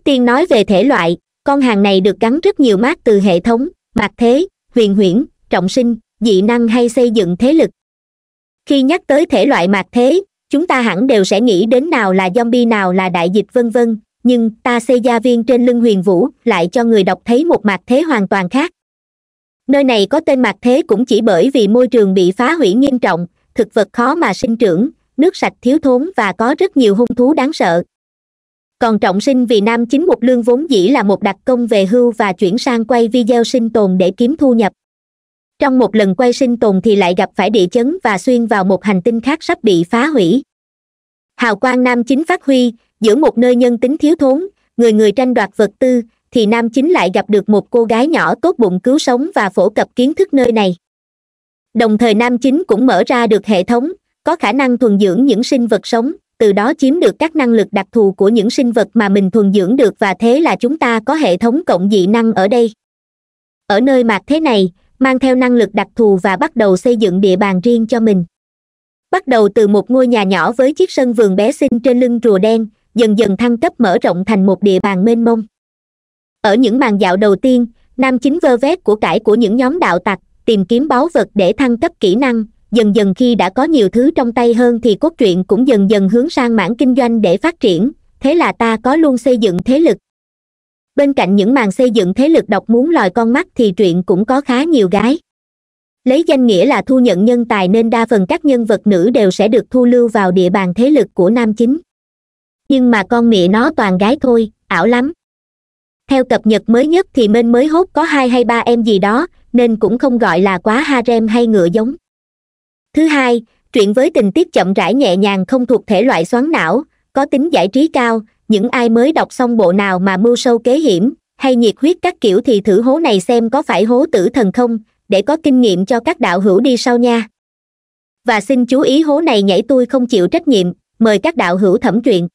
trước tiên nói về thể loại con hàng này được gắn rất nhiều mát từ hệ thống mạc thế huyền huyễn trọng sinh dị năng hay xây dựng thế lực khi nhắc tới thể loại mạc thế chúng ta hẳn đều sẽ nghĩ đến nào là zombie nào là đại dịch vân vân nhưng ta xây gia viên trên lưng huyền vũ lại cho người đọc thấy một mạc thế hoàn toàn khác nơi này có tên mạc thế cũng chỉ bởi vì môi trường bị phá hủy nghiêm trọng thực vật khó mà sinh trưởng nước sạch thiếu thốn và có rất nhiều hung thú đáng sợ còn trọng sinh vì nam chính một lương vốn dĩ là một đặc công về hưu và chuyển sang quay video sinh tồn để kiếm thu nhập trong một lần quay sinh tồn thì lại gặp phải địa chấn và xuyên vào một hành tinh khác sắp bị phá hủy hào quang nam chính phát huy giữa một nơi nhân tính thiếu thốn người người tranh đoạt vật tư thì nam chính lại gặp được một cô gái nhỏ tốt bụng cứu sống và phổ cập kiến thức nơi này đồng thời nam chính cũng mở ra được hệ thống có khả năng thuần dưỡng những sinh vật sống từ đó chiếm được các năng lực đặc thù của những sinh vật mà mình thuần dưỡng được và thế là chúng ta có hệ thống cộng dị năng ở đây ở nơi mạc thế này mang theo năng lực đặc thù và bắt đầu xây dựng địa bàn riêng cho mình bắt đầu từ một ngôi nhà nhỏ với chiếc sân vườn bé xinh trên lưng rùa đen dần dần thăng cấp mở rộng thành một địa bàn mênh mông ở những màn dạo đầu tiên nam chính vơ vét của cải của những nhóm đạo tặc tìm kiếm báu vật để thăng cấp kỹ năng dần dần khi đã có nhiều thứ trong tay hơn thì cốt truyện cũng dần dần hướng sang mảng kinh doanh để phát triển thế là ta có luôn xây dựng thế lực bên cạnh những màn xây dựng thế lực độc muốn lòi con mắt thì truyện cũng có khá nhiều gái lấy danh nghĩa là thu nhận nhân tài nên đa phần các nhân vật nữ đều sẽ được thu lưu vào địa bàn thế lực của nam chính nhưng mà con mẹ nó toàn gái thôi ảo lắm theo cập nhật mới nhất thì mênh mới hốt có hai hay ba em gì đó nên cũng không gọi là quá harem hay ngựa giống thứ hai chuyện với tình tiết chậm rãi nhẹ nhàng không thuộc thể loại xoắn não có tính giải trí cao những ai mới đọc xong bộ nào mà mưu sâu kế hiểm hay nhiệt huyết các kiểu thì thử hố này xem có phải hố tử thần không để có kinh nghiệm cho các đạo hữu đi sau nha và xin chú ý hố này nhảy tôi không chịu trách nhiệm mời các đạo hữu thẩm truyện